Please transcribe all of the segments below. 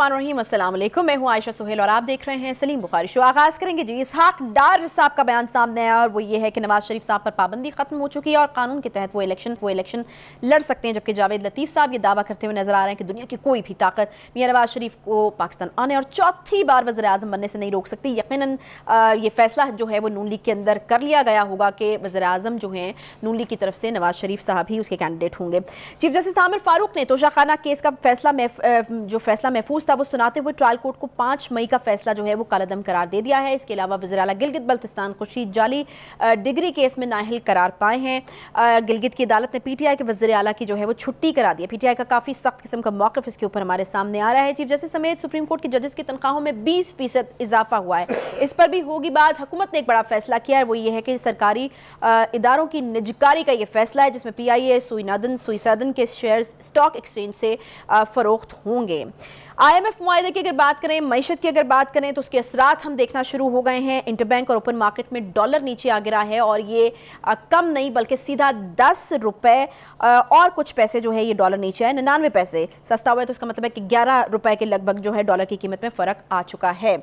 अस्सलाम मैं हूँ आयशा सुहेल और आप देख रहे हैं सलीम बुखारी शो आगाज़ करेंगे जी इसहाक डार साहब का बयान सामने आया और वो ये है कि नवाज शरीफ साहब पर पाबंदी खत्म हो चुकी है और कानून के तहत वो इलेक्शन वो इलेक्शन लड़ सकते हैं जबकि जावेद लतीफ़ साहब ये दावा करते हुए नजर आ रहे हैं कि दुनिया की कोई भी ताकत मियाँ नवाज शरीफ को पाकिस्तान आने और चौथी बार वजर अजम बनने से नहीं रोक सकती यकीन ये फैसला जो है वो नून लीग के अंदर कर लिया गया होगा कि वजर अजम जो हैं नून लीग की तरफ से नवाज शरीफ साहब ही उसके कैंडिडेट होंगे चीफ जस्टिस आमिर फारूक ने तोशाखाना केस का फैसला जो फैसला महफूज था वो सुनाते हुए ट्रायल कोर्ट को पांच मई का फैसला जो है वो कालदम करार दे दिया है इसके अलावा वजरा गिलगित बल्तिस्तान खुर्शीद जाली डिग्री केस में नाहल करार पाए हैं गिलगित की अदालत ने पीटीआई के वजर अला की जो है वो छुट्टी करा दी है पीटीआई का काफ़ी सख्त किस्म का मौकफ इसके ऊपर हमारे सामने आ रहा है चीफ जस्टिस समेत सुप्रीम कोर्ट के जजेस की तनख्वाहों में बीस फीसद इजाफा हुआ है इस पर भी होगी बात हुकूमत ने एक बड़ा फैसला किया है वो ये है कि सरकारी इदारों की निजकारी का यह फैसला है जिसमें पी आई ए सुई सदन के शेयर स्टॉक एक्सचेंज से फ़रोख्त होंगे आईएमएफ मुआदे की अगर बात करें मीशत की अगर बात करें तो उसके असरात हम देखना शुरू हो गए हैं इंटरबैंक और ओपन मार्केट में डॉलर नीचे आ गिरा है और ये कम नहीं बल्कि सीधा दस रुपये और कुछ पैसे जो है ये डॉलर नीचे है निन्यानवे पैसे सस्ता हुआ है तो उसका मतलब है कि ग्यारह रुपये के लगभग जो है डॉलर की कीमत में फ़र्क आ चुका है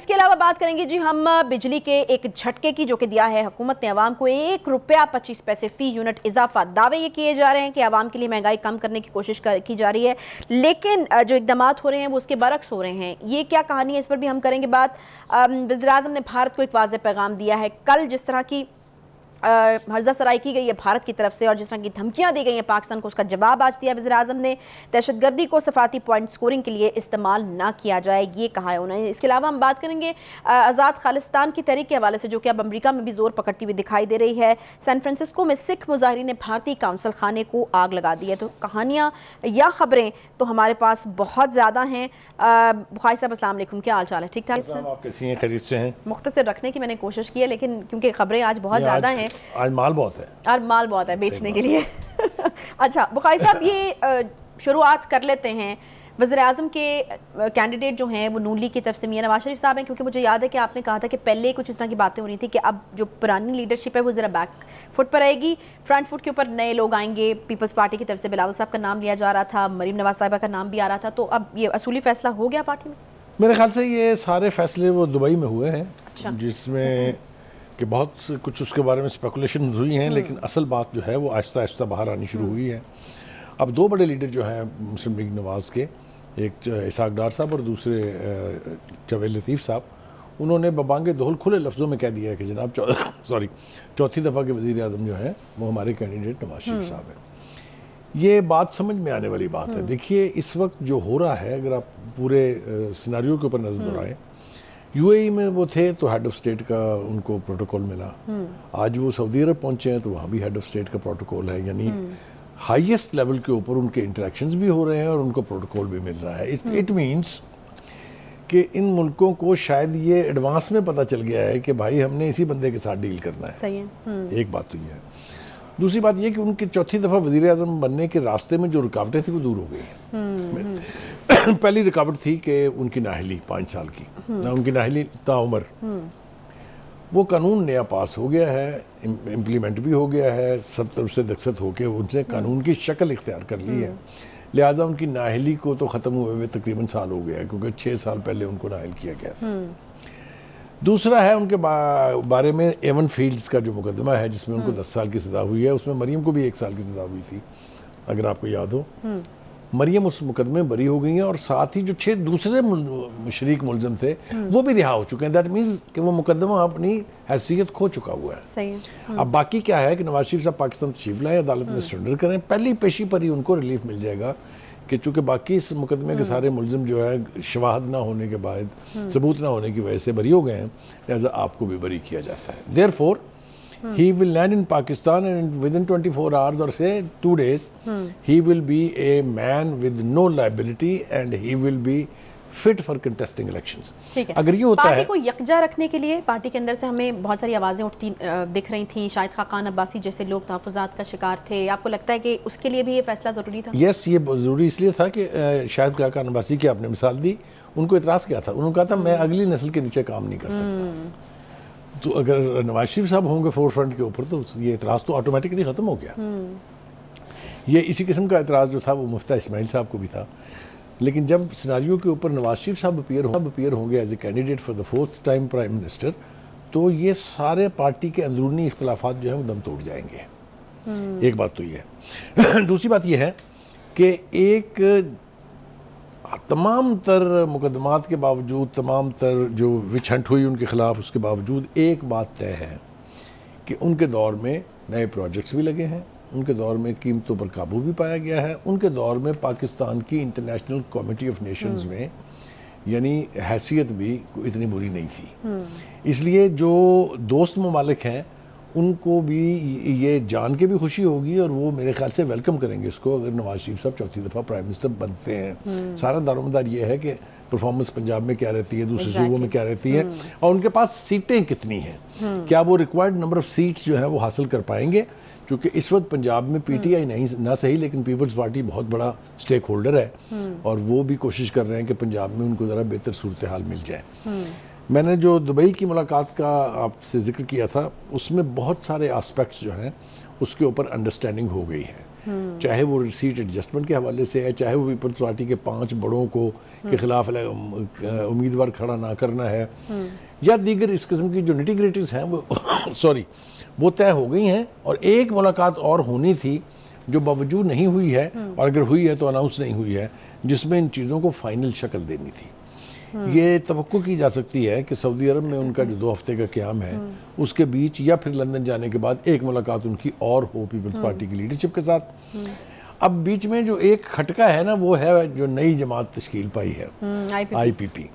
इसके अलावा बात करेंगे जी हम बिजली के एक झटके की जो कि दिया है हुकूमत ने आवाम को एक रुपया पच्चीस पैसे फ़ी यूनिट इजाफा दावे ये किए जा रहे हैं कि आवाम के लिए महंगाई कम करने की कोशिश की जा रही है लेकिन जो इकदाम बात हो रहे हैं वो उसके बरक्स हो रहे हैं ये क्या कहानी है इस पर भी हम करेंगे बात वजराजम ने भारत को एक वाज पैगाम दिया है कल जिस तरह की हर्जा सराई की गई है भारत की तरफ से और जिस तरह की धमकियां दी गई हैं पाकिस्तान को उसका जवाब आज दिया वजी अजम ने दहशतगर्दी को सफाती पॉइंट स्कोरिंग के लिए इस्तेमाल ना किया जाए ये कहा है उन्होंने इसके अलावा हम बात करेंगे आज़ाद खालिस्तान की तहरीक के हवाले से जो कि अब अमरीका में भी जोर पकड़ती हुई दिखाई दे रही है सैन फ्रांसिस्को में सिख मुजाहरी ने भारतीय काउंसिल खाने को आग लगा दी है तो कहानियाँ या खबरें तो हमारे पास बहुत ज़्यादा हैं बुखारी साहब असल क्या हाल चाल है ठीक ठाक से मुख्तर रखने की मैंने कोशिश की है लेकिन क्योंकि खबरें आज बहुत ज़्यादा हैं हैं आज माल बहुत है आज माल बहुत है बेचने के लिए अच्छा बुखारी साहब ये शुरुआत कर लेते हैं वजर अजम के कैंडिडेट जो हैं वो नूली की तरफ से मियाँ नवाज शरीफ साहब हैं क्योंकि मुझे याद है कि आपने कहा था कि पहले कुछ इस तरह की बातें हो रही थी कि अब जो पुरानी लीडरशिप है वो ज़रा बैक फुट पर आएगी फ्रंट फुट के ऊपर नए लोग आएंगे पीपल्स पार्टी की तरफ से बिलावल साहब का नाम लिया जा रहा था मरीम नवाज साहबा का नाम भी आ रहा था तो अब ये असूली फैसला हो गया पार्टी में मेरे ख्याल से ये सारे फैसले वो दुबई में हुए हैं अच्छा। जिसमें कि बहुत कुछ उसके बारे में स्पेकुलेशन हुई हैं हम्म। लेकिन असल बात जो है वो आहिस्ता आहिस्ता बाहर आनी शुरू हम्म। हुई है अब दो बड़े लीडर जो हैं मुस्लिम लीग नवाज़ के एक इसाक डार साहब और दूसरे जवेद लतीफ़ साहब उन्होंने बबांगे दोहल खुले लफ्ज़ों में कह दिया है कि जनाब सॉरी चौथी दफ़ा के वज़ी अजम जो हैं वो हमारे कैंडिडेट नवाज शरीफ हम्म। साहब हैं ये बात समझ में आने वाली बात है देखिए इस वक्त जो हो रहा है अगर आप पूरे सिनारियों के ऊपर नज़र दौड़ाएँ यूएई में वो थे तो हेड ऑफ स्टेट का उनको प्रोटोकॉल मिला हम्म। आज वो सऊदी अरब पहुंचे हैं तो वहाँ भी हेड ऑफ स्टेट का प्रोटोकॉल है यानी हाईएस्ट हम्म। लेवल के ऊपर उनके इंटरेक्शंस भी हो रहे हैं और उनको प्रोटोकॉल भी मिल रहा है इट मींस हम्म। कि इन मुल्कों को शायद ये एडवांस में पता चल गया है कि भाई हमने इसी बंदे के साथ डील करना है सही है एक बात तो यह है दूसरी बात यह कि उनके चौथी दफ़ा वजीर अजम बनने के रास्ते में जो रुकावटें थी वो दूर हो गई हैं हम्म, हम्म। पहली रुकावट थी कि उनकी नाहली पाँच साल की हम्म। ना उनकी नाहली ताउमर वो कानून नया पास हो गया है इम्प्लीमेंट भी हो गया है सब तरफ से दखशत होकर उनसे कानून की शक्ल इख्तियार कर ली है लिहाजा उनकी नाहली को तो ख़त्म हुए हुए तकरीबन साल हो गया क्योंकि छः साल पहले उनको नाहल किया गया था दूसरा है उनके बारे में एवन फील्ड्स का जो मुकदमा है जिसमें उनको हम्म। दस साल की सजा हुई है उसमें मरीम को भी एक साल की सजा हुई थी अगर आपको याद हो हम्म। मरियम उस मुकदमे में बरी हो गई हैं और साथ ही जो छह दूसरे शरीक मुलजम थे हम्म। वो भी रिहा हो चुके हैं दैट मीन्स कि वो मुकदमा अपनी हैसियत खो चुका हुआ है सही अब बाकी क्या है कि नवाज शरीफ साहब पाकिस्तान तशीफ लाएँ अदालत में सरेंडर करें पहली पेशी पर ही उनको रिलीफ मिल जाएगा कि चूंकि बाकी इस मुकदमे के हम्म। सारे मुलम जो है शवाहद ना होने के बाद हम्म। सबूत ना होने की वजह से बरी हो गए हैं लिहाजा आपको भी बरी किया जाता है therefore he will land in Pakistan and within twenty four hours or say two days he will be a man with no liability and he will be fit for contesting election अगर ये होता है को यकजा रखने के लिए party के अंदर से हमें बहुत सारी आवाज़ें उठती दिख रही थी शायद खाकान अब्बासी जैसे लोग तहफात का शिकार थे आपको लगता है कि उसके लिए भी ये फैसला ज़रूरी था यस ये ज़रूरी इसलिए था कि शायद खाकान अब्बासी की आपने मिसाल दी उनको इतराज़ किया था उन्होंने कहा था मैं अगली नस्ल के नीचे काम नहीं कर सकता हम्म। तो अगर नवाज शरीफ साहब होंगे फोर फ्रंट के ऊपर तो ये इतराज़ तो ऑटोमेटिकली ख़त्म हो गया हम्म। ये इसी किस्म का इतराज़ जो था वो मुफ्ता इसमाइल साहब को भी था लेकिन जब सिनारियों के ऊपर नवाज शरीफ साहब अपियर हो अपियर होंगे as a candidate for the fourth time prime minister तो ये सारे पार्टी के अंदरूनी इख्तलाफात जो है वो दम तोड़ जाएंगे हम्म। एक बात तो ये है दूसरी बात यह है कि एक हाँ, तमाम तर मुकदमात के बावजूद तमाम तर जो विछंट हुई उनके ख़िलाफ़ उसके बावजूद एक बात तय है कि उनके दौर में नए प्रोजेक्ट्स भी लगे हैं उनके दौर में कीमतों पर काबू भी पाया गया है उनके दौर में पाकिस्तान की इंटरनेशनल कमेटी ऑफ नेशंस में यानी हैसियत भी इतनी बुरी नहीं थी हम्म। इसलिए जो दोस्त ममालिक हैं उनको भी ये जान के भी खुशी होगी और वो मेरे ख्याल से वेलकम करेंगे इसको अगर नवाज शरीफ साहब चौथी दफ़ा प्राइम मिनिस्टर बनते हैं हम्म। सारा दारोमदार ये है कि परफॉर्मेंस पंजाब में क्या रहती है दूसरे सूबों में क्या रहती है hmm. और उनके पास सीटें कितनी हैं hmm. क्या वो रिक्वायर्ड नंबर ऑफ सीट्स जो है वो हासिल कर पाएंगे क्योंकि इस वक्त पंजाब में पीटीआई hmm. नहीं ना सही लेकिन पीपल्स पार्टी बहुत बड़ा स्टेक होल्डर है और वो भी कोशिश कर रहे हैं कि पंजाब में उनको ज़रा बेहतर सूरत हाल मिल जाए मैंने जो दुबई की मुलाकात का आपसे जिक्र किया था उसमें बहुत सारे आस्पेक्ट्स जो हैं उसके ऊपर अंडरस्टैंडिंग हो गई है हम्म। चाहे वो सीट एडजस्टमेंट के हवाले से है चाहे वो पीपल्स पार्टी के पांच बड़ों को के हम्म। खिलाफ उम्मीदवार खड़ा ना करना है हम्म। या दीगर इस किस्म की जो निटिग्रिटीज़ हैं वो सॉरी वो तय हो गई हैं और एक मुलाकात और होनी थी जो बावजूद नहीं हुई है और अगर हुई है तो अनाउंस नहीं हुई है जिसमें इन चीज़ों को फाइनल शक्ल देनी थी हाँ। ये तो की जा सकती है कि सऊदी अरब में उनका जो दो हफ्ते का क्याम है हाँ। उसके बीच या फिर लंदन जाने के बाद एक मुलाकात उनकी और हो पीपल्स हाँ। पार्टी की लीडरशिप के साथ अब बीच में जो एक खटका है ना वो है जो नई जमात तश्कील पाई है I P P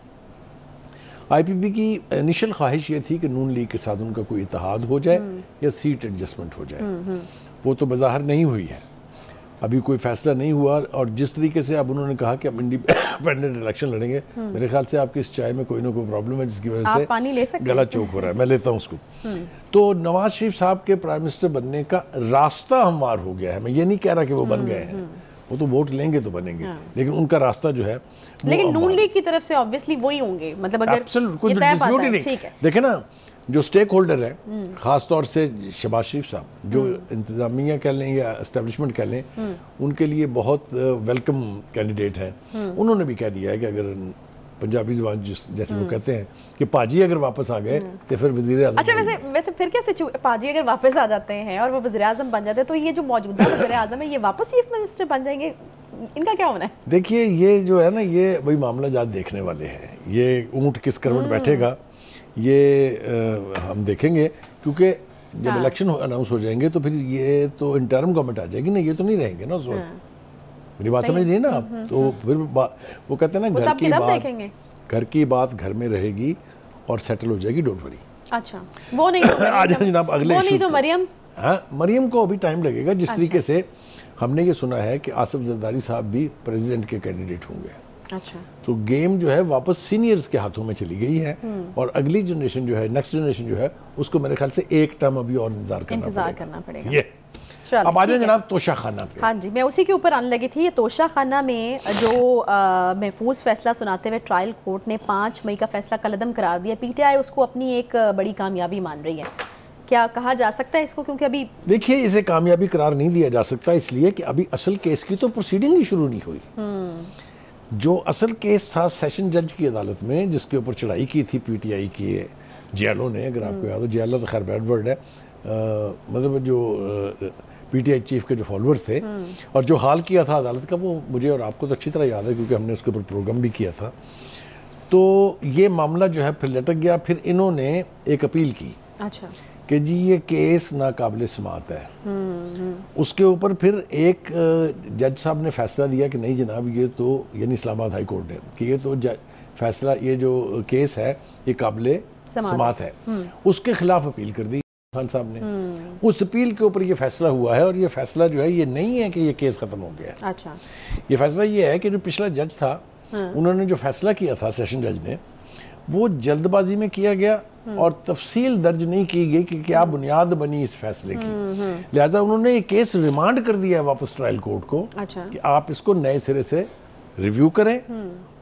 I P P की इनिशियल ख्वाहिश ये थी कि नून लीग के साथ उनका कोई इतिहाद हो जाए या सीट एडजस्टमेंट हो जाए वो तो बाहर नहीं हुई है अभी कोई फैसला नहीं हुआ और जिस तरीके से अब उन्होंने कहा कि अब इंडिप इंडिपेंडेंट इलेक्शन लड़ेंगे हम्म। मेरे ख्याल से आपकी इस चाय में कोई ना कोई प्रॉब्लम है जिसकी वजह से पानी ले सकते गला चौक हो रहा है मैं लेता हूँ उसको हम्म। तो नवाज शरीफ साहब के प्राइम मिनिस्टर बनने का रास्ता हमवार हो गया है मैं ये नहीं कह रहा कि वो बन हम्म, गए हैं वो तो वोट लेंगे तो बनेंगे हाँ। लेकिन उनका रास्ता जो है लेकिन नून लीग की तरफ से ऑब्वियसली वही होंगे मतलब अगर ये तो तय पाता है, देखे ना जो स्टेक होल्डर हैं खासतौर से शबाज शरीफ साहब जो इंतज़ामिया कह लें या इस्टेब्लिशमेंट कह लें उनके लिए बहुत वेलकम कैंडिडेट हैं उन्होंने भी कह दिया है कि अगर पंजाबी जबान जैसे वो कहते हैं कि पाजी अगर वापस आ गए तो फिर वजीर अच्छा वैसे वैसे फिर क्या पाजी अगर वापस आ जाते हैं और वो वजी अजम बन जाते हैं तो ये जो मौजूदा वजी अजम है ये वापस चीफ मिनिस्टर बन जाएंगे इनका क्या होना है देखिए ये जो है ना ये वही मामला जात देखने वाले हैं ये ऊँट किस करवट हम्म। बैठेगा ये आ, हम देखेंगे क्योंकि जब हाँ। इलेक्शन अनाउंस हो जाएंगे तो फिर ये तो इंटरम गवर्नमेंट आ जाएगी ना ये तो नहीं रहेंगे ना उस वक्त हाँ। मेरी बात समझ रही है ना हम्म, आप हम्म, तो हम्म। फिर वो कहते हैं ना घर तो की बात घर की बात घर में रहेगी और सेटल हो जाएगी डोंट वरी अच्छा वो नहीं तो आ जाए अगले नहीं तो मरियम हाँ मरियम को अभी टाइम लगेगा जिस अच्छा। तरीके से हमने ये सुना है कि आसिफ जरदारी साहब भी प्रेसिडेंट के कैंडिडेट होंगे अच्छा तो गेम जो है वापस सीनियर्स के हाथों में चली गई है हम्म। और अगली जनरेशन जो है नेक्स्ट जनरेशन जो है उसको मेरे ख्याल से एक टर्म अभी और इंतजार करना इंतजार करना पड़ेगा ये अब आ जनाब तोशा खाना पे हाँ जी मैं उसी के ऊपर आने लगी थी ये तोशा खाना में जो महफूज फैसला सुनाते हुए ट्रायल कोर्ट ने पाँच मई का फैसला कलदम करार दिया पीटीआई उसको अपनी एक बड़ी कामयाबी मान रही है क्या कहा जा सकता है इसको क्योंकि अभी देखिए इसे कामयाबी करार नहीं दिया जा सकता इसलिए कि अभी असल केस की तो प्रोसीडिंग ही शुरू नहीं हुई हम्म। जो असल केस था सेशन जज की अदालत में जिसके ऊपर चढ़ाई की थी पीटीआई की ओ ने अगर आपको हम्म। याद हो जयालो तो खैर बैड वर्ड है आ, मतलब जो पीटीआई चीफ के जो फॉलोअर्स थे हम्म। और जो हाल किया था अदालत का वो मुझे और आपको तो अच्छी तरह याद है क्योंकि हमने उसके ऊपर प्रोग्राम भी किया था तो ये मामला जो है फिर लटक गया फिर इन्होंने एक अपील की अच्छा कि जी ये केस नाकबिल समात है हम्म, हम्म। उसके ऊपर फिर एक जज साहब ने फैसला दिया कि नहीं जनाब ये तो यानी इस्लामाबाद हाई कोर्ट ने कि ये तो फैसला ये जो केस है ये काबिल समात है हम्म। उसके खिलाफ अपील कर दी खान साहब ने उस अपील के ऊपर ये फैसला हुआ है और ये फैसला जो है ये नहीं है कि ये केस ख़त्म हो गया अच्छा ये फैसला ये है कि जो पिछला जज था हाँ। उन्होंने जो फैसला किया था सेशन जज ने वो जल्दबाजी में किया गया हम्म। और तफसील दर्ज नहीं की गई कि क्या हम्म। बुनियाद बनी इस फैसले की हम्म, लिहाजा उन्होंने ये केस रिमांड कर दिया है वापस ट्रायल कोर्ट को अच्छा। कि आप इसको नए सिरे से रिव्यू करें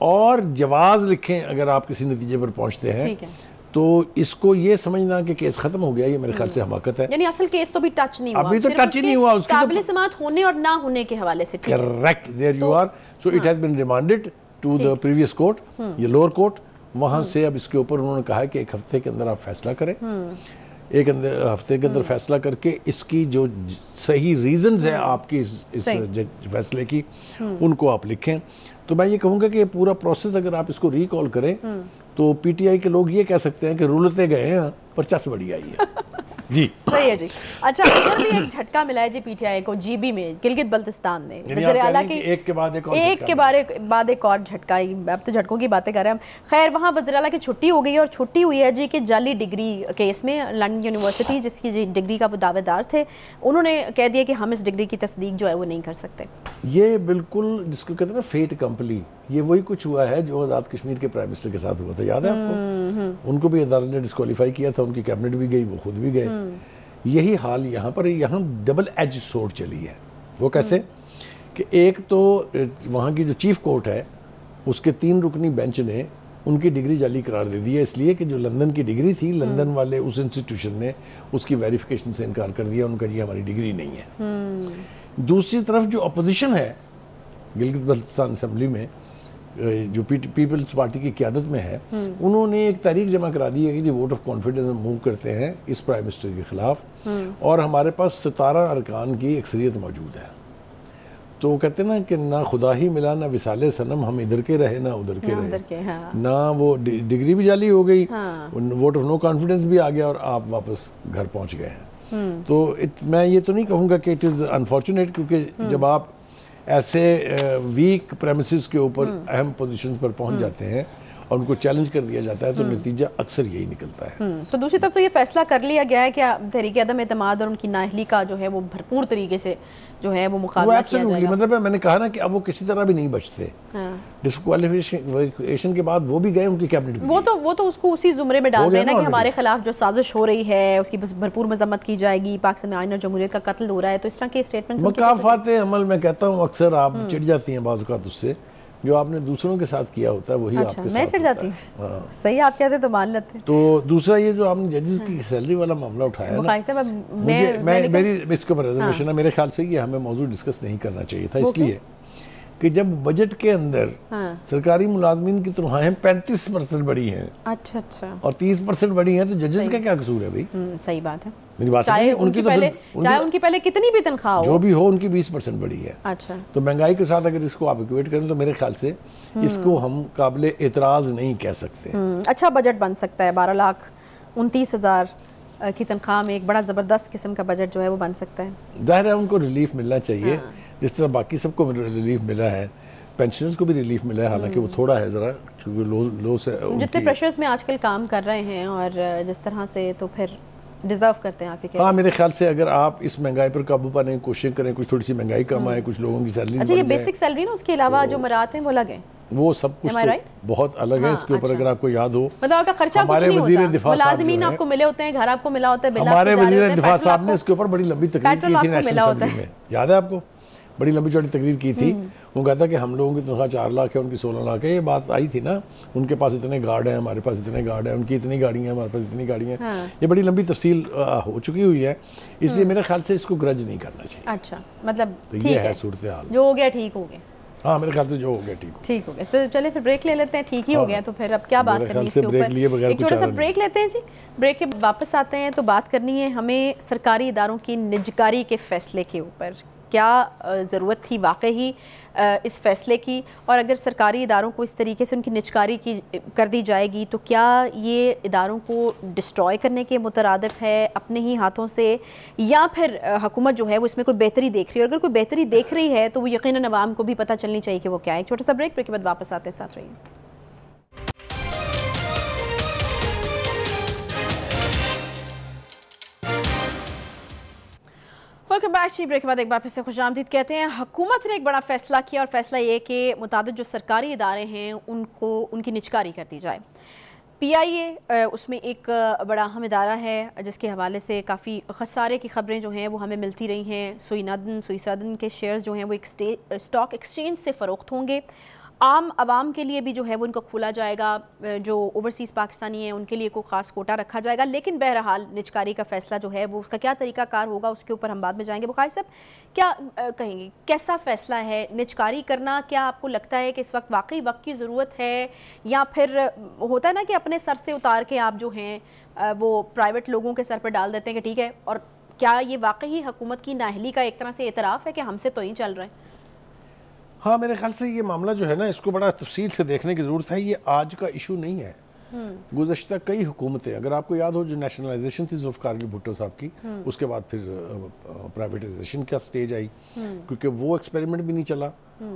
और जवाब लिखें अगर आप किसी नतीजे पर पहुंचते हैं तो इसको ये समझना कि केस खत्म हो गया ये मेरे ख्याल से हमाकत है यानी असल केस तो भी टच नहीं हुआ अभी तो टच ही नहीं हुआ उसके तो काबिल समात होने और ना होने के हवाले से correct there you are so it has been remanded to the previous court ये लोअर कोर्ट वहाँ से अब इसके ऊपर उन्होंने कहा कि एक हफ्ते के अंदर आप फैसला करें एक हफ्ते के अंदर फैसला करके इसकी जो सही रीजंस है आपकी इस, इस फैसले की उनको आप लिखें तो मैं ये कहूँगा कि ये पूरा प्रोसेस अगर आप इसको रिकॉल करें हम्म। तो पीटीआई के लोग ये कह सकते हैं कि रुलते गए हैं परचस बड़ी आई है जी सही है जी अच्छा इधर भी एक झटका मिला है जी पीटीआई को जीबी में गिलगित बल्तिस्तान में की एक के बाद एक और एक के बारे बाद एक और झटका अब तो झटकों की बातें कर रहे हैं हम खैर वहाँ वजराला की छुट्टी हो गई और छुट्टी हुई है जी कि जाली डिग्री केस में लंडन यूनिवर्सिटी जिसकी जी डिग्री का वो दावेदार थे उन्होंने कह दिया कि हम इस डिग्री की तस्दीक जो है वो नहीं कर सकते ये बिल्कुल जिसको कहते हैं ना फेट कंपनी ये वही कुछ हुआ है जो आज़ाद कश्मीर के प्राइम मिनिस्टर के साथ हुआ था याद है आपको हम्म, हम्म। उनको भी अदालत ने डिस्कालीफाई किया था था उनकी कैबिनेट भी गई वो खुद भी गए हम्म। यही हाल यहाँ पर यहाँ डबल एज सोर्ट चली है वो हम्म। कैसे कि एक तो वहाँ की जो चीफ कोर्ट है उसके तीन रुकनी बेंच ने उनकी डिग्री जाली करार दे दी है इसलिए कि जो लंदन की डिग्री थी लंदन हम्म। वाले उस इंस्टीट्यूशन ने उसकी वेरिफिकेशन से इनकार कर दिया उनका ये हमारी डिग्री नहीं है दूसरी तरफ जो अपोजिशन है गिलगित बल्तिस्तान असम्बली में जो पीपल्स पार्टी की क्यादत में है हम्म। उन्होंने एक तारीख जमा करा दी है कि जी वोट ऑफ कॉन्फिडेंस हम मूव करते हैं इस प्राइम मिनिस्टर के ख़िलाफ़ हम्म। और हमारे पास सतारा अरकान की अक्सरियत मौजूद है तो कहते ना कि ना खुदा ही मिला ना विसाले सनम हम इधर के रहे ना उधर के रहे के, हाँ। ना वो डिग्री भी जाली हो गई हाँ। वोट ऑफ नो कॉन्फिडेंस भी आ गया और आप वापस घर पहुंच गए हैं हम्म। तो इत, मैं ये तो नहीं कहूँगा कि इट इज़ अनफॉर्चुनेट क्योंकि जब आप ऐसे वीक प्रेमिस के ऊपर हम्म। अहम पोजीशंस पर पहुंच हम्म। जाते हैं और उनको चैलेंज कर दिया जाता है तो हम्म। नतीजा अक्सर यही निकलता है हम्म, तो दूसरी तरफ तो ये फैसला कर लिया गया है कि तहरीक अदम एतम और उनकी नाहली का जो है वो भरपूर तरीके से जो है वो मुकाबला मतलब मैंने कहा ना कि अब वो किसी तरह भी नहीं बचते डिस्कालिफिकेशन हाँ। के बाद वो भी गए उनकी कैबिनेट वो तो वो तो उसको उसी जुमरे में डाल देना कि हमारे खिलाफ जो साजिश हो रही है उसकी भरपूर मजम्मत की जाएगी पाकिस्तान में आयन और जमहूरियत का कत्ल हो रहा है तो इस तरह के स्टेटमेंट मकाफात अमल मैं कहता हूँ अक्सर आप हम्म। चिड़ जाती हैं बाजूकात उससे जो आपने दूसरों के साथ किया होता है वही अच्छा, आपके मैं होता है। हूँ सही आप कहते तो मान लेते तो दूसरा ये जो आपने जजेस की सैलरी हम्म। वाला मामला उठाया ना मैं, मेरी इसके ऊपर रिजर्वेशन है हाँ। मेरे ख्याल से ये हमें मौजूद डिस्कस नहीं करना चाहिए था इसलिए कि जब बजट के अंदर हाँ। सरकारी मुलाजमीन की तनख्वाहें पैंतीस परसेंट बढ़ी हैं अच्छा अच्छा और तीस परसेंट बढ़ी हैं तो जजेस का क्या कसूर है भाई हम्म, सही बात है मेरी बात चाहे उनकी, तो पहले चाहे उनकी पहले कितनी भी तनख्वाह हो जो भी हो उनकी बीस परसेंट बढ़ी है अच्छा तो महंगाई के साथ अगर इसको आप इक्वेट करें तो मेरे ख्याल से हम्म। इसको हम काबिल एतराज़ नहीं कह सकते हम्म, अच्छा बजट बन सकता है बारह लाख उनतीस हज़ार की तनख्वाह में एक बड़ा ज़बरदस्त किस्म का बजट जो है वो बन सकता है जाहिर है उनको रिलीफ मिलना चाहिए हाँ। जिस तरह बाकी सबको रिलीफ मिला है पेंशनर्स को भी रिलीफ मिला है हालांकि वो हम्म। थोड़ा है ज़रा क्योंकि लो लो से जितने प्रेशर्स में आजकल काम कर रहे हैं और जिस तरह से तो फिर डिजर्व करते हैं आपके हाँ मेरे ख्याल से अगर आप इस महंगाई पर काबू पाने की कोशिश करें कुछ थोड़ी सी महंगाई कम आए कुछ लोगों की सैलरी अच्छा ये बेसिक सैलरी ना उसके अलावा तो जो मरात हैं वो लगे वो सब कुछ तो right? बहुत अलग हाँ, है इसके ऊपर अच्छा। अगर आपको याद हो मतलब आपका खर्चा हमारे वजीर दिफा मुलाजमीन आपको मिले होते हैं घर आपको मिला होता है हमारे वजीर दिफा साहब ने इसके ऊपर बड़ी लंबी तकलीफ की थी नेशनल याद है आपको बड़ी लंबी चौड़ी तकरीर की थी हम्म। वो कहता कि हम लोगों की तनख्वाह चार लाख है उनकी सोलह लाख है ये बात आई थी ना उनके पास इतने गार्ड हैं हमारे पास इतने गार्ड हैं उनकी इतनी गाड़ियाँ हैं हमारे पास इतनी गाड़ियाँ हैं हाँ। ये बड़ी लंबी तफसील हो चुकी हुई है इसलिए हम्म। मेरे ख्याल से इसको ग्रज नहीं करना चाहिए अच्छा मतलब तो ये है सूरत हाल जो हो गया ठीक हो गया हाँ मेरे ख्याल से जो हो गया ठीक ठीक हो गया तो चले फिर ब्रेक ले लेते हैं ठीक ही हाँ, हो गया तो फिर अब क्या बात करनी इसके ऊपर एक छोटा सा ब्रेक लेते हैं जी ब्रेक के वापस आते हैं तो बात करनी है हमें सरकारी इदारों की निजकारी के फैसले के ऊपर क्या ज़रूरत थी वाकई ही इस फैसले की और अगर सरकारी इदारों को इस तरीके से उनकी निचकारी की कर दी जाएगी तो क्या ये इदारों को डिस्ट्रॉय करने के मुतरदफ है अपने ही हाथों से या फिर हुकूमत जो है वो इसमें कोई बेहतरी देख रही है अगर कोई बेहतरी देख रही है तो वो यकीन आवाम को भी पता चलनी चाहिए कि वो क्या है एक छोटा सा ब्रेक ब्रेक के बाद वापस आते हैं साथ रहिए वेलकम बैक जी ब्रेक के बाद एक बार फिर से खुश आमदीद कहते हैं हुकूमत ने एक बड़ा फैसला किया और फैसला ये कि मुतद जो सरकारी इदारे हैं उनको उनकी निचकारी कर दी जाए पी आई ए उसमें एक बड़ा अहम इदारा है जिसके हवाले से काफ़ी खसारे की खबरें जो हैं वो हमें मिलती रही हैं सुई नदन सुई सदन के शेयर्स जो हैं वो एक स्टॉक एक्सचेंज से फ़रोख्त होंगे आम आवाम के लिए भी जो है वो इनको खोला जाएगा जो ओवरसीज़ पाकिस्तानी हैं उनके लिए कोई ख़ास कोटा रखा जाएगा लेकिन बहरहाल निचकारी का फ़ैसला जो है वो उसका क्या तरीका कार होगा उसके ऊपर हम बाद में जाएंगे बुखार साहब क्या कहेंगे कैसा फ़ैसला है निचकारी करना क्या आपको लगता है कि इस वक्त वाकई वक्त की ज़रूरत है या फिर होता है ना कि अपने सर से उतार के आप जो हैं वो प्राइवेट लोगों के सर पर डाल देते हैं कि ठीक है और क्या ये वाकई हुकूमत की नाहली का एक तरह से एतराफ़ है कि हमसे तो ही चल रहा है हाँ मेरे ख्याल से ये मामला जो है ना इसको बड़ा तफसील से देखने की ज़रूरत है ये आज का इशू नहीं है हम्म। गुजशत कई हुकूमतें अगर आपको याद हो जो नेशनलाइजेशन थी जुल्फ़ार अली भुट्टो साहब की हम्म। उसके बाद फिर प्राइवेटाइजेशन का स्टेज आई हम्म। क्योंकि वो एक्सपेरिमेंट भी नहीं चला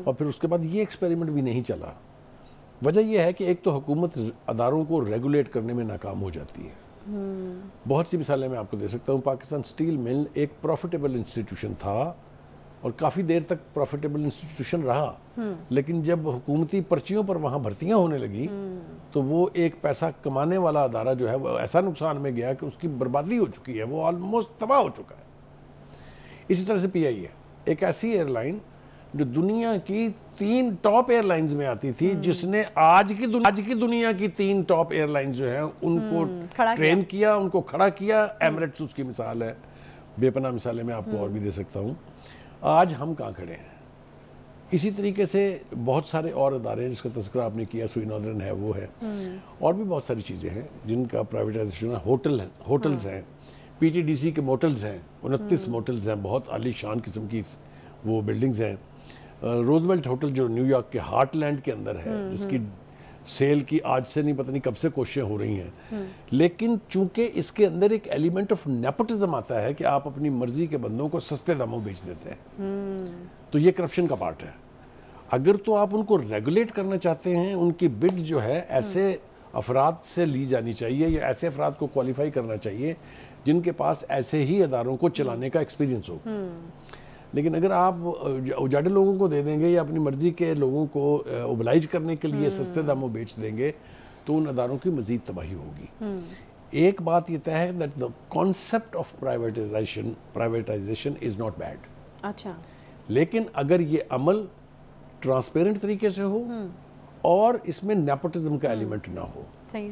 और फिर उसके बाद ये एक्सपेरिमेंट भी नहीं चला वजह यह है कि एक तो हुकूमत अदारों को रेगुलेट करने में नाकाम हो जाती है बहुत सी मिसालें मैं आपको दे सकता हूँ पाकिस्तान स्टील मिल एक प्रॉफिटेबल इंस्टीट्यूशन था और काफ़ी देर तक प्रॉफिटेबल इंस्टीट्यूशन रहा लेकिन जब हुकूमती पर्चियों पर वहाँ भर्तियाँ होने लगी तो वो एक पैसा कमाने वाला अदारा जो है वो ऐसा नुकसान में गया कि उसकी बर्बादी हो चुकी है वो ऑलमोस्ट तबाह हो चुका है इसी तरह से पीआई e है एक ऐसी एयरलाइन जो दुनिया की तीन टॉप एयरलाइंस में आती थी हम्म। जिसने आज की आज की दुनिया की तीन टॉप एयरलाइंस जो है उनको ट्रेन हम्म, किया।, किया उनको खड़ा किया एमरेट्स उसकी मिसाल है बेपना मिसालें मैं आपको और भी दे सकता हूँ आज हम कहाँ खड़े हैं इसी तरीके से बहुत सारे और अदारे हैं जिसका तस्करा आपने किया सुई नॉर्दर्न है वो है हम्म। और भी बहुत सारी चीज़ें हैं जिनका प्राइवेटाइजेशन है होटल है होटल्स हाँ। हैं पीटीडीसी के मोटल्स हैं उनतीस मोटल्स हम्म। हैं बहुत आलीशान किस्म की वो बिल्डिंग्स हैं रोजवेल्ट होटल जो न्यूयॉर्क के हार्टलैंड के अंदर है हम्म, जिसकी सेल की आज से नहीं पता नहीं कब से कोशिशें हो रही हैं हम्म। लेकिन चूंकि इसके अंदर एक एलिमेंट ऑफ नेपोटिज्म आता है कि आप अपनी मर्जी के बंदों को सस्ते दामों बेच देते हैं हम्म। तो ये करप्शन का पार्ट है अगर तो आप उनको रेगुलेट करना चाहते हैं उनकी बिड जो है ऐसे हम्म। अफराद से ली जानी चाहिए या ऐसे अफराद को क्वालिफाई करना चाहिए जिनके पास ऐसे ही अदारों को चलाने का एक्सपीरियंस हो लेकिन अगर आप उजाडे लोगों को दे देंगे या अपनी मर्जी के लोगों को उबलाइज करने के लिए हम्म। सस्ते दामों बेच देंगे तो उन अदारों की मजीद तबाही होगी हम्म। एक बात यह तय है that the concept of privatisation privatisation is not bad अच्छा लेकिन अगर ये अमल ट्रांसपेरेंट तरीके से हो हम्म। और इसमें नेपोटिज्म का एलिमेंट ना हो सही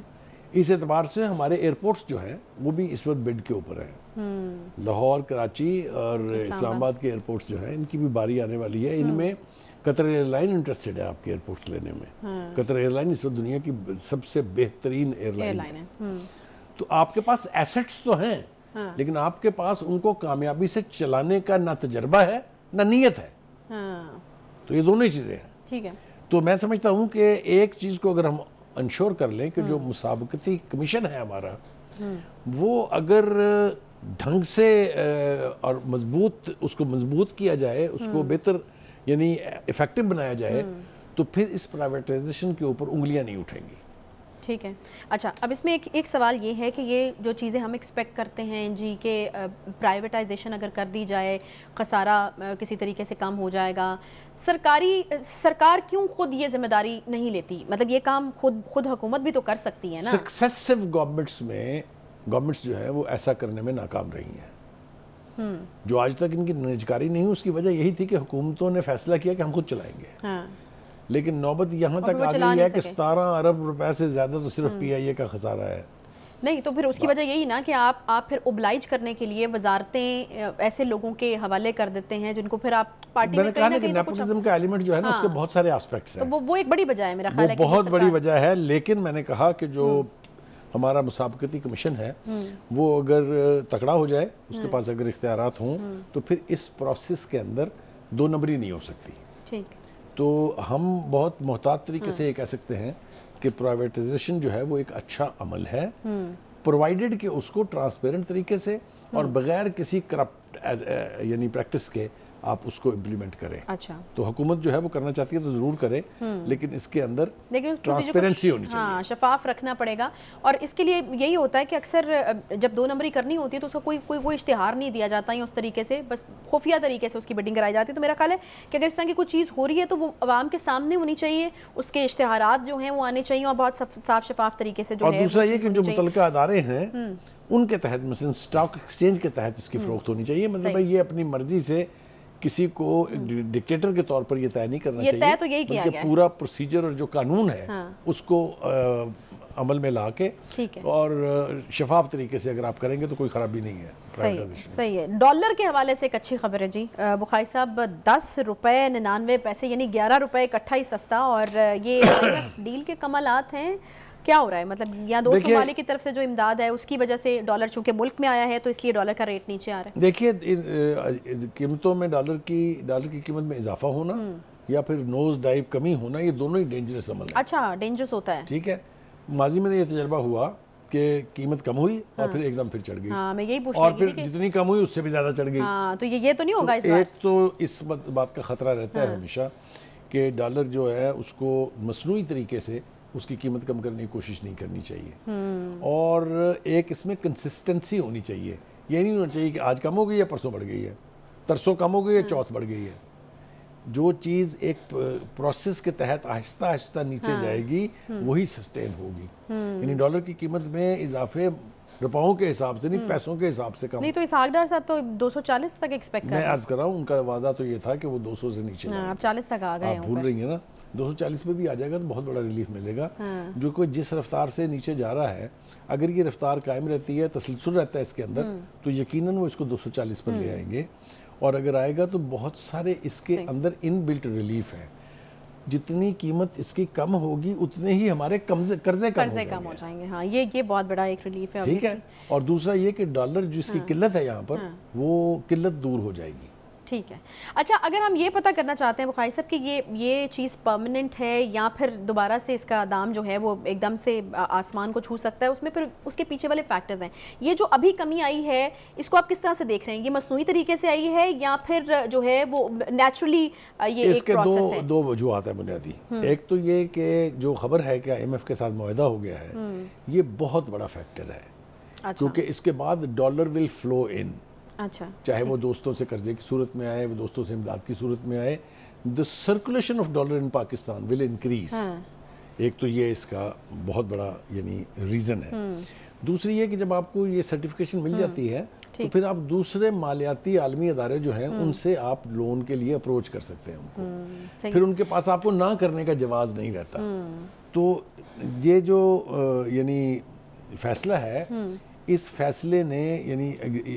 इस एतबार से हमारे एयरपोर्ट्स जो हैं वो भी इस वक्त बेड के ऊपर हैं हम्म। लाहौर कराची और इस्लामाबाद के एयरपोर्ट्स जो हैं इनकी भी बारी आने वाली है हम्म। इनमें कतर एयरलाइन इंटरेस्टेड है आपके एयरपोर्ट्स लेने में हम्म। कतर एयरलाइन इस वक्त दुनिया की सबसे बेहतरीन एयरलाइन है तो आपके पास एसेट्स तो हैं हाँ। लेकिन आपके पास उनको कामयाबी से चलाने का ना तजर्बा है ना नीयत है हाँ। तो ये दोनों ही चीज़ें हैं ठीक है तो मैं समझता हूँ कि एक चीज़ को अगर हम इंश्योर कर लें कि जो हम्म। मुसाबकती कमीशन है हमारा हम्म। वो अगर ढंग से और मजबूत उसको मजबूत किया जाए उसको हम्म। बेहतर यानी इफेक्टिव बनाया जाए तो फिर इस प्राइवेटाइजेशन के ऊपर उंगलियां नहीं उठेंगी ठीक है अच्छा अब इसमें एक एक सवाल ये है कि ये जो चीज़ें हम एक्सपेक्ट करते हैं जी के प्राइवेटाइजेशन अगर कर दी जाए खसारा किसी तरीके से कम हो जाएगा सरकारी सरकार क्यों खुद ये जिम्मेदारी नहीं लेती मतलब ये काम खुद खुद हुकूमत भी तो कर सकती है ना सक्सेसिव गवर्नमेंट्स में गवर्नमेंट्स जो है वो ऐसा करने में नाकाम रही हैं हम्म। जो आज तक इनकी निजकारी नहीं उसकी वजह यही थी कि हुकूमतों ने फैसला किया कि हम खुद चलाएंगे हाँ। लेकिन नौबत यहाँ तक आ गई है कि सतारह अरब रुपए से ज़्यादा तो सिर्फ पी आई ए का खसारा है नहीं तो फिर उसकी वजह यही ना कि आप आप फिर उबलाइज करने के लिए वजारतें ऐसे लोगों के हवाले कर देते हैं जिनको फिर आप पार्टी में कहा ना कि नेपोटिज्म तो का एलिमेंट जो है ना हाँ। उसके बहुत सारे एस्पेक्ट्स तो हैं तो वो वो एक बड़ी वजह है मेरा ख्याल है बहुत बड़ी वजह है लेकिन मैंने कहा कि जो हम्म। हमारा मुसाबकती कमीशन है हम्म। वो अगर तकड़ा हो जाए उसके हम्म। पास अगर इख्तियार हों तो फिर इस प्रोसेस के अंदर दो नंबरी नहीं हो सकती ठीक तो हम बहुत मोहतात तरीके से हम्म। ये कह सकते हैं कि प्राइवेटाइजेशन जो है वो एक अच्छा अमल है प्रोवाइडेड हम्म। कि उसको ट्रांसपेरेंट तरीके से और हम्म। बगैर किसी करप्ट यानी प्रैक्टिस के आप उसको इम्प्लीमेंट करें अच्छा तो हुकूमत जो है वो करना चाहती है तो ज़रूर करे हम्म। लेकिन इसके अंदर लेकिन ट्रांसपेरेंसी होनी चाहिए हाँ शफाफ रखना पड़ेगा और इसके लिए यही होता है कि अक्सर जब दो नंबरी करनी होती है तो उसका कोई कोई कोई इश्तहार नहीं दिया जाता है उस तरीके से बस खुफिया तरीके से उसकी बिडिंग कराई जाती है तो मेरा ख्याल है कि अगर इस तरह की कोई चीज़ हो रही है तो वो आवाम के सामने होनी चाहिए उसके इश्तहार जो हैं वो आने चाहिए और बहुत साफ शफाफ तरीके से जो है दूसरा ये कि जो मुतल अदारे हैं हम्म। उनके तहत मसलन स्टॉक एक्सचेंज के तहत इसकी हम्म। फरोख्त होनी चाहिए मतलब भाई ये अपनी मर्जी से किसी को डिक्टेटर के तौर पर यह तय नहीं करना चाहिए तो यही किया गया पूरा प्रोसीजर और जो कानून है हाँ। उसको आ, अमल में ला के और शफाफ तरीके से अगर आप करेंगे तो कोई खराबी नहीं है सही सही है डॉलर के हवाले से एक अच्छी खबर है जी बुखारी साहब दस रुपये निन्यानवे पैसे यानी ग्यारह रुपये इकट्ठा ही सस्ता और ये डील के कमालत हैं क्या हो रहा है मतलब यहाँ दोस्त ममालिक की तरफ से जो इमदाद है उसकी वजह से डॉलर चूंकि मुल्क में आया है तो इसलिए डॉलर का रेट नीचे आ रहा है देखिए कीमतों में डॉलर की डॉलर की कीमत में इजाफा होना हम्म। या फिर नोज डाइव कमी होना ये दोनों ही डेंजरस अमल है अच्छा डेंजरस होता है ठीक है माजी में तो ये तजर्बा हुआ कि कीमत कम हुई हाँ। और फिर हाँ। एकदम फिर चढ़ गई हाँ, मैं यही पूछ और फिर जितनी कम हुई उससे भी ज्यादा चढ़ गई हाँ, तो ये ये तो नहीं होगा तो इस बार एक तो इस बात का खतरा रहता हाँ। है हमेशा कि डॉलर जो है उसको मसनू तरीके से उसकी कीमत कम करने की कोशिश नहीं करनी चाहिए हम्म। और एक इसमें कंसिस्टेंसी होनी चाहिए ये नहीं होना चाहिए कि आज कम हो गई है परसों बढ़ गई है तरसों कम हो गई है हम्म। चौथ बढ़ गई है जो चीज़ एक प्रोसेस के तहत आहिस्ता आहिस्ता नीचे हाँ। जाएगी हम्म। वही सस्टेन होगी यानी डॉलर की कीमत में इजाफे रुपयों के हिसाब से नहीं पैसों के हिसाब से कम नहीं तो इसहाकदार साहब तो 240 तक एक्सपेक्ट कर मैं अर्ज कर रहा हूँ उनका वादा तो ये था कि वो 200 से नीचे हाँ, आप 40 तक आ गए आप भूल रही हैं ना 240 पे भी आ जाएगा तो बहुत बड़ा रिलीफ मिलेगा हाँ। जो कोई जिस रफ्तार से नीचे जा रहा है अगर ये रफ्तार कायम रहती है तसलसल रहता है इसके अंदर हम्म। तो यकीन वो इसको 240 पर ले हम्म। आएंगे और अगर आएगा तो बहुत सारे इसके अंदर इन बिल्ट रिलीफ है जितनी कीमत इसकी कम होगी उतने ही हमारे कर्जे कर्जे कम, कर्जे हो कम हो जाएंगे हाँ ये ये बहुत बड़ा एक रिलीफ है ठीक है और दूसरा ये कि डॉलर जिसकी हाँ, किल्लत है यहाँ पर हाँ, वो किल्लत दूर हो जाएगी ठीक है अच्छा अगर हम ये पता करना चाहते हैं बुखारी साहब कि ये ये चीज़ परमानेंट है या फिर दोबारा से इसका दाम जो है वो एकदम से आसमान को छू सकता है उसमें फिर उसके पीछे वाले फैक्टर्स हैं ये जो अभी कमी आई है इसको आप किस तरह से देख रहे हैं ये मसनू तरीके से आई है या फिर जो है वो नेचुरली ये इसके एक दो है। दो वजूहत है बुनियादी हम्म। एक तो ये कि जो खबर है कि आई के साथ माहा हो गया है हम्म। ये बहुत बड़ा फैक्टर है अच्छा। क्योंकि इसके बाद डॉलर विल फ्लो इन अच्छा चाहे वो दोस्तों से कर्जे की सूरत में आए वो दोस्तों से इमदाद की सूरत में आए the circulation of dollar in Pakistan will increase एक तो ये इसका बहुत बड़ा यानी रीज़न है हम्म। दूसरी ये कि जब आपको ये सर्टिफिकेशन मिल हम्म। जाती है तो फिर आप दूसरे मालियाती आलमी अदारे जो हैं हम्म। उनसे आप लोन के लिए अप्रोच कर सकते हैं उनको फिर उनके पास आपको ना करने का जवाब नहीं रहता तो ये जो यानी फैसला है इस फैसले ने यानी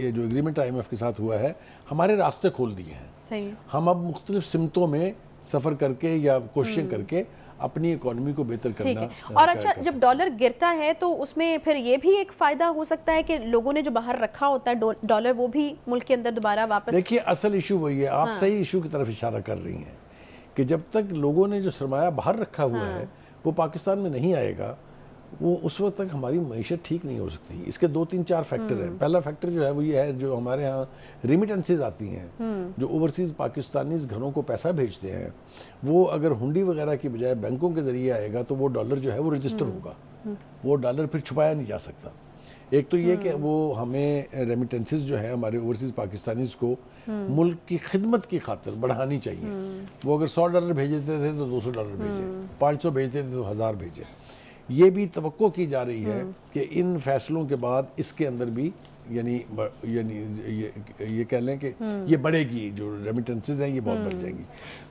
ये जो एग्रीमेंट आई के साथ हुआ है हमारे रास्ते खोल दिए हैं सही हम अब मुख्तलिफ सिमतों में सफ़र करके या कोशिशें हम्म। करके अपनी इकोनॉमी को बेहतर करना ठीक है और अच्छा जब डॉलर गिरता है तो उसमें फिर ये भी एक फ़ायदा हो सकता है कि लोगों ने जो बाहर रखा होता है डॉलर वो भी मुल्क के अंदर दोबारा वापस देखिए असल इशू वही है आप हाँ। सही इशू की तरफ इशारा कर रही हैं कि जब तक लोगों ने जो सरमाया बाहर रखा हुआ हाँ। है वो पाकिस्तान में नहीं आएगा वो उस वक्त तक हमारी मीशत ठीक नहीं हो सकती इसके दो तीन चार फैक्टर हैं हम्म। पहला फैक्टर जो है वो ये है जो हमारे यहाँ रिमिटेंसेज आती हैं हम्म। जो ओवरसीज़ पाकिस्तानी घरों को पैसा भेजते हैं वो अगर हुंडी वगैरह की बजाय बैंकों के ज़रिए आएगा तो वो डॉलर जो है वो रजिस्टर हम्म। होगा वो डॉलर फिर छुपाया नहीं जा सकता एक तो ये कि वो हमें रेमिटेंसेस जो है हमारे ओवरसीज़ पाकिस्तानीज को मुल्क की खिदमत की खातर बढ़ानी चाहिए वो अगर सौ डॉलर भेज देते थे तो दो सौ डॉलर भेजे पाँच सौ भेजते थे तो हज़ार भेजे ये भी तो की जा रही है हम्म। कि इन फैसलों के बाद इसके अंदर भी यानी यानी ये, ये कह लें कि हम्म। ये बढ़ेगी जो रेमिटेंसेज हैं ये बहुत बढ़ हम्म। जाएंगी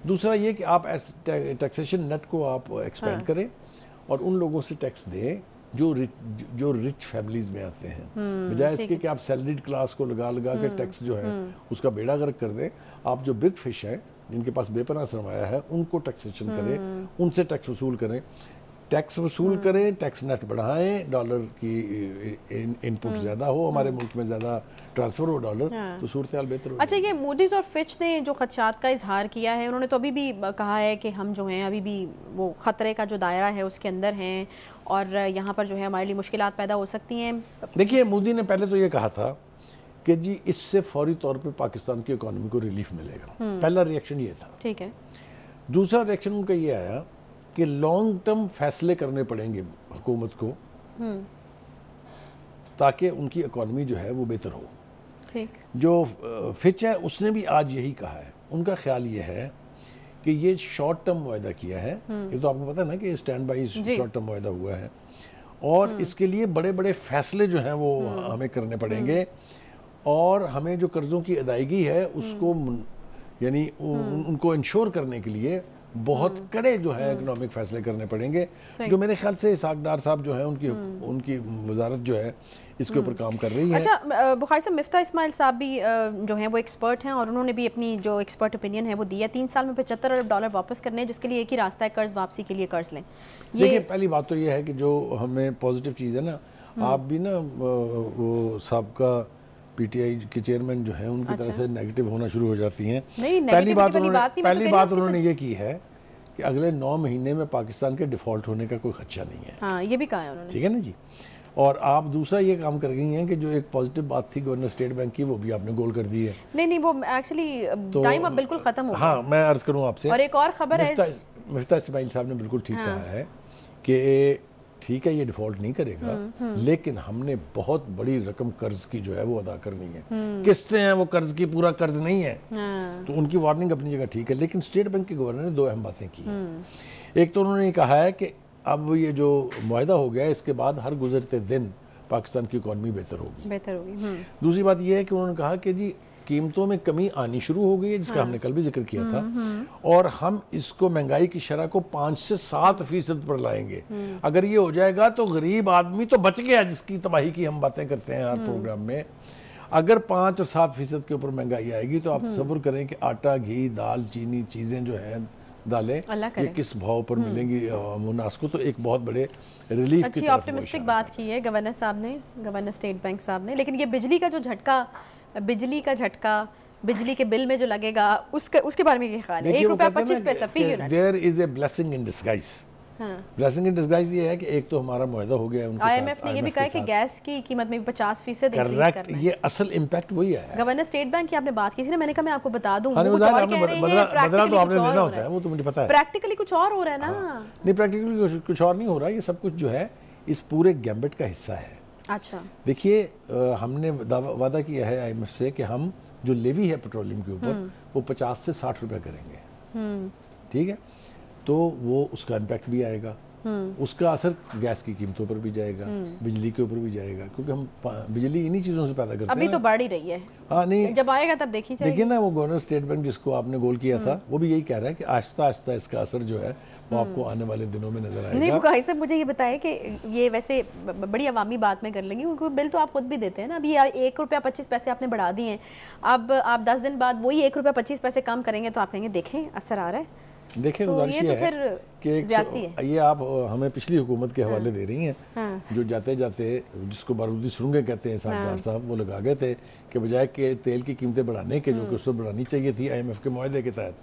दूसरा ये कि आप टैक्सेशन नेट को आप एक्सपेंड हाँ। करें और उन लोगों से टैक्स दें जो रिच जो रिच फैमिलीज में आते हैं बजाय इसके कि आप सैलरीड क्लास को लगा लगा के टैक्स जो है उसका बेड़ा गर्क कर दें आप जो बिग फिश हैं जिनके पास बेपना सरमाया है उनको टैक्सेशन करें उनसे टैक्स वसूल करें टैक्स वसूल हाँ। करें टैक्स नट बढ़ाएं डॉलर की इनपुट हाँ। ज़्यादा हो हमारे हाँ। मुल्क में ज़्यादा ट्रांसफ़र हो डॉलर तो सूरत बेहतर हो अच्छा ये मोदीज और फिच ने जो खदशात का इजहार किया है उन्होंने तो अभी भी कहा है कि हम जो हैं अभी भी वो ख़तरे का जो दायरा है उसके अंदर हैं और यहाँ पर जो है हमारे लिए मुश्किल पैदा हो सकती हैं देखिए मोदी ने पहले तो ये कहा था कि जी इससे फौरी तौर पर पाकिस्तान की इकोनॉमी को रिलीफ मिलेगा हम्म। पहला रिएक्शन ये था ठीक है दूसरा रिएक्शन उनका ये आया कि लॉन्ग टर्म फैसले करने पड़ेंगे हुकूमत को हम्म। ताकि उनकी इकोनमी जो है वो बेहतर हो ठीक जो फिच है उसने भी आज यही कहा है उनका ख्याल ये है कि ये शॉर्ट टर्म वायदा किया है हम्म। ये तो आपको पता है ना कि स्टैंड बाई शॉर्ट टर्म वायदा हुआ है और हम्म। इसके लिए बड़े बड़े फैसले जो हैं वो हमें करने पड़ेंगे और हमें जो कर्ज़ों की अदायगी है उसको यानी उनको इंश्योर करने के लिए बहुत कड़े जो है इकोनॉमिक फैसले करने पड़ेंगे जो मेरे ख्याल से इसाकडार साहब जो है उनकी हम्म। उनकी वजारत जो है इसके ऊपर हम्म। काम कर रही है अच्छा बुखार साहब मिफ्ता इस्माइल साहब भी जो हैं वो एक्सपर्ट हैं और उन्होंने भी अपनी जो एक्सपर्ट ओपिनियन है वो दिया तीन साल में पचहत्तर अरब डॉलर वापस करने हैं जिसके लिए एक ही रास्ता है कर्ज वापसी के लिए कर्ज लें देखिए पहली बात तो ये है कि जो हमें पॉजिटिव चीज़ है ना हम्म। आप भी ना वो सबका पीटीआई के चेयरमैन जो है उनकी अच्छा। तरफ से नेगेटिव होना शुरू हो जाती हैं पहली तो बात उन्होंने तो पहली बात उन्होंने ये की है कि अगले नौ महीने में पाकिस्तान के डिफॉल्ट होने का कोई खदशा नहीं है हाँ, ये भी कहा है उन्होंने ठीक है ना जी और आप दूसरा ये काम कर गई हैं कि जो एक पॉजिटिव बात थी गवर्नर स्टेट बैंक की वो भी आपने गोल कर दी है नहीं नहीं वो एक्चुअली टाइम तो, अब बिल्कुल खत्म हो हाँ मैं अर्ज करूँ आपसे और एक और खबर है मिफ्ता इसमाइल साहब ने बिल्कुल ठीक हाँ। कहा है कि ठीक है ये डिफॉल्ट नहीं करेगा हम्म, हम्म। लेकिन हमने बहुत बड़ी रकम कर्ज की जो है वो अदा करनी है हम्म। किस्तें हैं वो कर्ज की पूरा कर्ज नहीं है हाँ। तो उनकी वार्निंग अपनी जगह ठीक है लेकिन स्टेट बैंक के गवर्नर ने दो अहम बातें की एक तो उन्होंने कहा है कि अब ये जो माहा हो गया इसके बाद हर गुजरते दिन पाकिस्तान की इकोनॉमी बेहतर होगी बेहतर होगी दूसरी बात यह है कि उन्होंने कहा कि जी कीमतों में कमी आनी शुरू हो गई है जिसका हाँ। हमने कल भी जिक्र किया हम्म, था हम्म। और हम इसको महंगाई की शरह को पांच से सात फीसद पर लाएंगे हम्म। अगर ये हो जाएगा तो गरीब आदमी तो बच गया जिसकी तबाही की हम बातें करते हैं हर प्रोग्राम में अगर पांच और सात फीसद के ऊपर महंगाई आएगी तो आप तस्वुर करें कि आटा घी दाल चीनी चीज़ें जो है दालें ये किस भाव पर मिलेंगी मुनास को तो एक बहुत बड़े रिलीफ अच्छी ऑप्टिमिस्टिक बात की है गवर्नर साहब ने गवर्नर स्टेट बैंक साहब ने लेकिन ये बिजली का जो झटका बिजली का झटका बिजली के बिल में जो लगेगा उसके उसके बारे में क्या ख्याल है एक रुपया पच्चीस पैसा fee there is a blessing in disguise blessing in disguise ये है कि एक तो हमारा मुहिदा हो गया आई एम एफ ने ये भी कहा कि गैस की कीमत में पचास फीसद करेक्ट ये असल इम्पैक्ट वही है गवर्नर स्टेट बैंक की आपने बात की थी ना मैंने कहा मैं आपको बता दूं हाँ, बदला तो आपने लेना होता है वो तो मुझे पता है प्रैक्टिकली कुछ और हो रहा है ना हाँ। नहीं प्रैक्टिकली कुछ और नहीं हो रहा ये सब कुछ जो है इस पूरे गैम्बेट का हिस्सा है अच्छा देखिए हमने वादा किया है आई से कि हम जो लेवी है पेट्रोलियम के ऊपर हम्म। वो पचास से साठ रुपये करेंगे हम्म। ठीक है तो वो उसका इम्पैक्ट भी आएगा हम्म। उसका असर गैस की कीमतों पर भी जाएगा हम्म। बिजली के ऊपर भी जाएगा क्योंकि हम बिजली इन्हीं चीज़ों से पैदा करते हैं अभी तो बढ़ ही रही है हाँ नहीं जब आएगा तब देखिए देखिए ना वो गवर्नर स्टेट बैंक जिसको आपने गोल किया था हम्म। वो भी यही कह रहा है कि आस्ता आस्ता इसका असर जो है वो आपको आने वाले दिनों में नजर आएगा नहीं भाई साहब मुझे ये बताया कि ये वैसे बड़ी अवामी बात में कर लेंगे क्योंकि बिल तो आप खुद भी देते हैं ना अभी एक रुपया पच्चीस पैसे आपने बढ़ा दिए हैं अब आप दस दिन बाद वही एक रुपया पच्चीस पैसे कम करेंगे तो आप कहेंगे देखें असर आ रहा है देखिए तो ये तो फिर कि एक ये आप हमें पिछली हुकूमत के हवाले हाँ। दे रही हैं हाँ। जो जाते जाते जिसको बारूदी सुरंगे कहते हैं साहब हाँ। साहब वो लगा गए थे कि बजाय के तेल की कीमतें बढ़ाने के जो हाँ। कि उससे बढ़ानी चाहिए थी आईएमएफ के माहे के तहत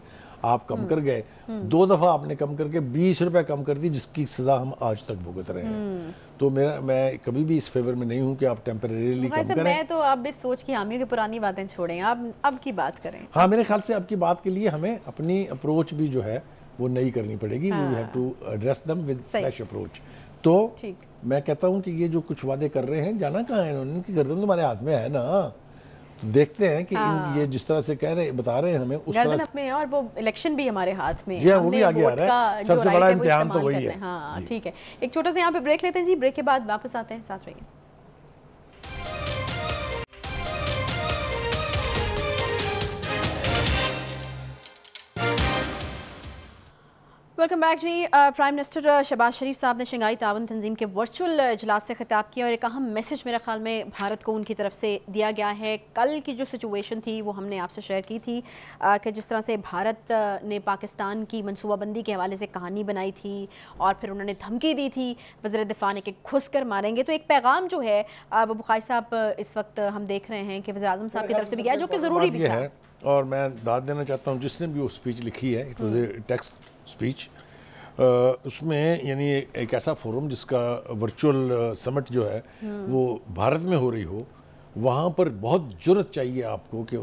आप कम हम्म। कर गए हम्म। दो दफ़ा आपने कम करके बीस रुपए कम कर दी जिसकी सज़ा हम आज तक भुगत रहे हैं हम्म। तो मेरा मैं कभी भी इस फेवर में नहीं हूँ कि आप टेम्परेली कम करें मैं तो आप इस सोच की हामियों की पुरानी बातें छोड़ें आप अब की बात करें हाँ मेरे ख्याल से अब की बात के लिए हमें अपनी अप्रोच भी जो है वो नहीं करनी पड़ेगी we have to address them with fresh approach तो मैं कहता हूँ कि ये जो कुछ वादे कर रहे हैं जाना कहाँ है इन्होंने गर्दन तुम्हारे हाथ में है ना देखते हैं कि हाँ। ये जिस तरह से कह रहे बता रहे हैं हमें उस तरह में और वो इलेक्शन भी हमारे हाथ में जी हाँ, वो भी आगे आ रहा है सबसे बड़ा इम्तिहान तो वही है हाँ ठीक है एक छोटा सा यहाँ पे ब्रेक लेते हैं जी ब्रेक के बाद वापस आते हैं साथ रहिए वेलकम बैक जी प्राइम मिनिस्टर शहबाज शरीफ साहब ने शंघाई ताउन तंजीम के वर्चुअल इजलास से खिताब किया और एक अहम मैसेज मेरे ख्याल में भारत को उनकी तरफ से दिया गया है कल की जो सिचुएशन थी वो हमने आपसे शेयर की थी कि जिस तरह से भारत ने पाकिस्तान की मनसूबाबंदी के हवाले से कहानी बनाई थी और फिर उन्होंने धमकी दी थी वजर दिफा ने कि घुस कर मारेंगे तो एक पैगाम जो है वो बुखारी साहब इस वक्त हम देख रहे हैं कि वजर अजम साहब की तरफ से भी गया जो कि ज़रूरी भी है और मैं दाद देना चाहता हूँ जिसने भी वो स्पीच लिखी है it was a text speech उसमें यानी एक ऐसा फोरम जिसका वर्चुअल समिट जो है हम्म। वो भारत में हो रही हो वहाँ पर बहुत जरूरत चाहिए आपको कि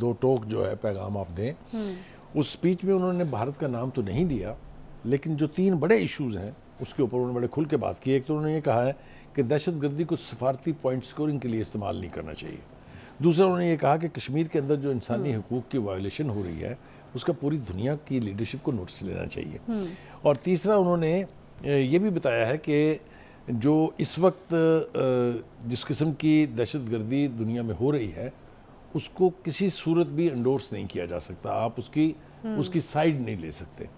दो टोक जो है पैगाम आप दें हम्म। उस स्पीच में उन्होंने भारत का नाम तो नहीं दिया लेकिन जो तीन बड़े इश्यूज़ हैं उसके ऊपर उन्होंने बड़े खुल के बात की एक तो उन्होंने ये कहा है कि दहशतगर्दी को सफारती पॉइंट स्कोरिंग के लिए इस्तेमाल नहीं करना चाहिए दूसरा उन्होंने ये कहा कि कश्मीर के अंदर जो इंसानी हम्म। हकूक़ की वायलेशन हो रही है उसका पूरी दुनिया की लीडरशिप को नोटिस लेना चाहिए हम्म। और तीसरा उन्होंने ये भी बताया है कि जो इस वक्त जिस किस्म की दहशतगर्दी दुनिया में हो रही है उसको किसी सूरत भी इंडोर्स नहीं किया जा सकता आप उसकी हम्म। उसकी साइड नहीं ले सकते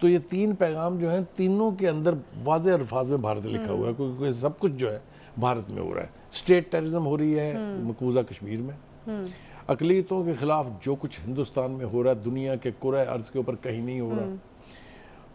तो ये तीन पैगाम जो हैं तीनों के अंदर वाज अल्फाज में भारत लिखा हम्म। हुआ है क्योंकि सब कुछ जो है भारत में हो रहा है स्टेट टेररिज्म हो रही है मकबूजा कश्मीर में अकलीतों के ख़िलाफ़ जो कुछ हिंदुस्तान में हो रहा है दुनिया के कुर अर्ज़ के ऊपर कहीं नहीं हो रहा हम्म।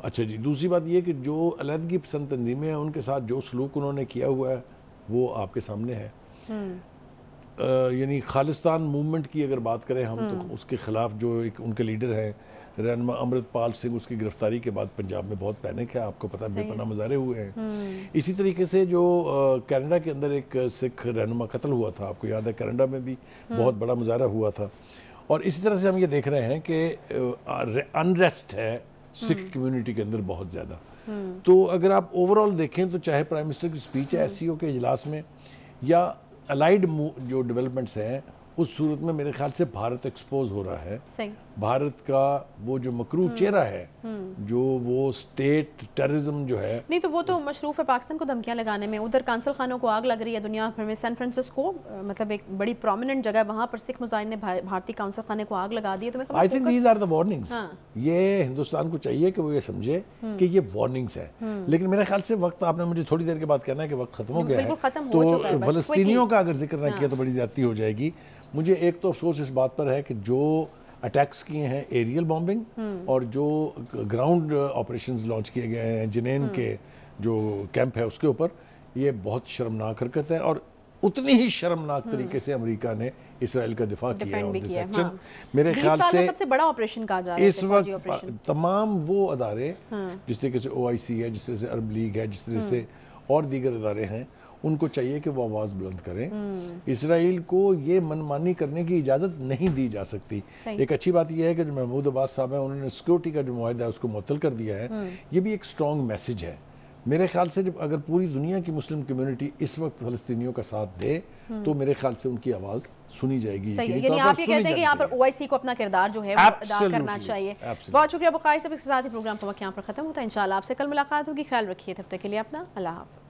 अच्छा जी दूसरी बात यह कि जो अलहदगी पसंद तंजीमें हैं उनके साथ जो सलूक उन्होंने किया हुआ है वो आपके सामने है हम्म। यानी खालिस्तान मूवमेंट की अगर बात करें हम तो हम्म। उसके ख़िलाफ़ जो एक उनके लीडर हैं रहनमा अमृतपाल सिंह उसकी गिरफ्तारी के बाद पंजाब में बहुत पैनिक है आपको पता है बेपना मजारे हुए हैं हम्म। इसी तरीके से जो कनाडा के अंदर एक सिख रहनमा कत्ल हुआ था आपको याद है कनाडा में भी हम्म। बहुत बड़ा मुजाहरा हुआ था और इसी तरह से हम ये देख रहे हैं कि अनरेस्ट है सिख कम्युनिटी हम्म। के अंदर बहुत ज़्यादा तो अगर आप ओवरऑल देखें तो चाहे प्राइम मिनिस्टर की स्पीच है एस के इजलास में या अलाइड जो डेवलपमेंट्स हैं उस सूरत में मेरे ख्याल से भारत एक्सपोज हो रहा है भारत का वो जो मकरू हम्म। चेहरा है हम्म। जो वो स्टेट टेररिज्म जो है नहीं तो वो तो मशरूफ है पाकिस्तान को धमकियां लगाने में उधर कांसल खानों को आग लग रही है दुनिया भर में सैन फ्रांसिस्को मतलब एक बड़ी प्रोमिनेंट जगह है वहां पर सिख मुजाहिन ने भारतीय कांसल खाने को आग लगा दी है तो मैं I think these are the warnings ये हिंदुस्तान को चाहिए कि वो ये समझे हम्म। कि ये वार्निंग्स है लेकिन मेरे ख्याल से वक्त आपने मुझे थोड़ी देर के बाद कहना है कि वक्त खत्म हो गया है तो फलस्तियों का अगर जिक्र ना किया हाँ। तो बड़ी ज्यादा हो जाएगी मुझे एक तो अफसोस इस बात पर है कि जो अटैक्स किए हैं एरियल बॉम्बिंग हम्म। और जो ग्राउंड ऑपरेशंस लॉन्च किए गए हैं जिनेन हम्म। के जो कैंप है उसके ऊपर ये बहुत शर्मनाक हरकत है और उतनी ही शर्मनाक हम्म। तरीके से अमेरिका ने इसराइल का दिफा किया है दिस हाँ। मेरे ख्याल से सबसे बड़ा ऑपरेशन कहा जा रहा है इस वक्त तमाम वो अदारे हाँ। जिस तरीके से ओ है जिस तरह से अरब लीग है जिस तरह हाँ। से और दीगर अदारे हैं उनको चाहिए कि वो आवाज़ बुलंद करें हम्म। इसराइल को ये मनमानी करने की इजाज़त नहीं दी जा सकती एक अच्छी बात यह है कि जो महमूद अब्बास साहब है उन्होंने सिक्योरिटी का जो माहदा है उसको मुतल कर दिया है हम्म। ये भी एक स्ट्रॉन्ग मैसेज है मेरे ख्याल से जब अगर पूरी दुनिया की मुस्लिम कम्युनिटी इस वक्त फलस्तियों का साथ दे हम्म। तो मेरे ख्याल से उनकी आवाज़ सुनी जाएगी सही यानी आप ये कहते हैं कि यहाँ पर ओआईसी को अपना किरदार जो है वो अदा करना चाहिए बहुत शुक्रिया बुखार साहब इसके साथ ही प्रोग्राम तो का वक्त यहाँ पर खत्म होता है इंशाल्लाह आपसे कल मुलाकात होगी ख्याल रखिए तब तक के लिए अपना अल्लाह हाफ़